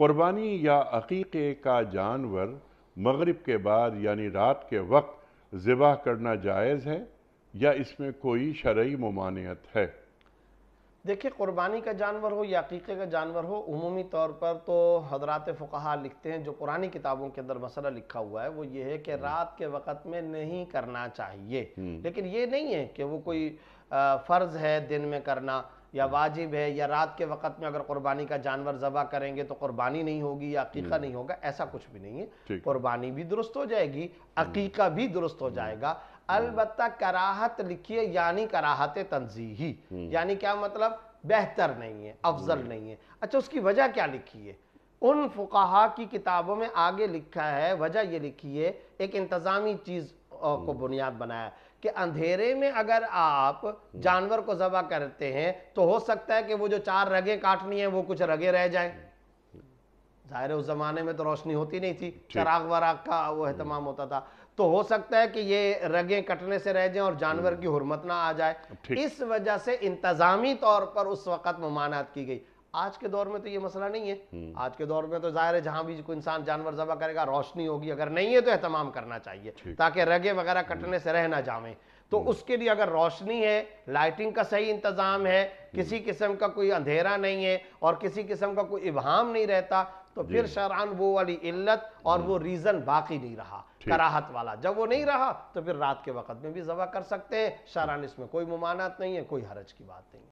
कुर्बानी या अकीक़े का जानवर मगरिब के बाद यानी रात के वक्त ज़िबा करना जायज़ है या इसमें कोई शर्य ममानियत है देखिए कुर्बानी का जानवर हो या अकीक़े का जानवर हो उमूमी तौर पर तो हजरात फ़ुकहा लिखते हैं जो पुरानी किताबों के अंदर मसला लिखा हुआ है वो ये है कि हम्म। रात के वक़्त में नहीं करना चाहिए हम्म। लेकिन ये नहीं है कि वो कोई फ़र्ज़ है दिन में करना या वाजिब है या रात के वक्त में अगर कुर्बानी का जानवर जबा करेंगे तो कुर्बानी नहीं होगी या अकीका हम्म। नहीं होगा ऐसा कुछ भी नहीं है कुर्बानी भी दुरुस्त हो जाएगी हम्म। अकीका भी दुरुस्त हो हम्म। जाएगा अलबत् कराहत लिखिए यानी कराहत तनजीही यानी क्या मतलब बेहतर नहीं है अफजल नहीं है अच्छा उसकी वजह क्या लिखी है उन फुकाहा की किताबों में आगे लिखा है वजह ये लिखी है एक इंतज़ामी चीज़ को हम्म। बुनियाद बनाया कि अंधेरे में अगर आप हम्म। जानवर को जबा करते हैं तो हो सकता है कि वो जो चार रगे काटनी है वो कुछ रगे रह जाए हम्म। जाहिर उस जमाने में तो रोशनी होती नहीं थी चराग वराग का वो अहतमाम होता था तो हो सकता है कि ये रगे कटने से रह जाएं और जानवर की हरमत ना आ जाए इस वजह से इंतजामी तौर पर उस वक्त ममानात की गई आज के दौर में तो ये मसला नहीं है हम्म। आज के दौर में तो जाहिर है जहां भी कोई इंसान जानवर जबा करेगा रोशनी होगी अगर नहीं है तो एहतमाम करना चाहिए ताकि रगे वगैरह कटने हम्म। से रह ना जावे तो हम्म। उसके लिए अगर रोशनी है लाइटिंग का सही इंतज़ाम है किसी किस्म का कोई अंधेरा नहीं है और किसी किस्म का कोई इबहम नहीं रहता तो फिर शरान वो वाली इल्लत और वो रीज़न बाकी नहीं रहा कराहत वाला जब वो नहीं रहा तो फिर रात के वक्त में भी जबा कर सकते हैं शरान इसमें कोई ममानत नहीं है कोई हरज की बात नहीं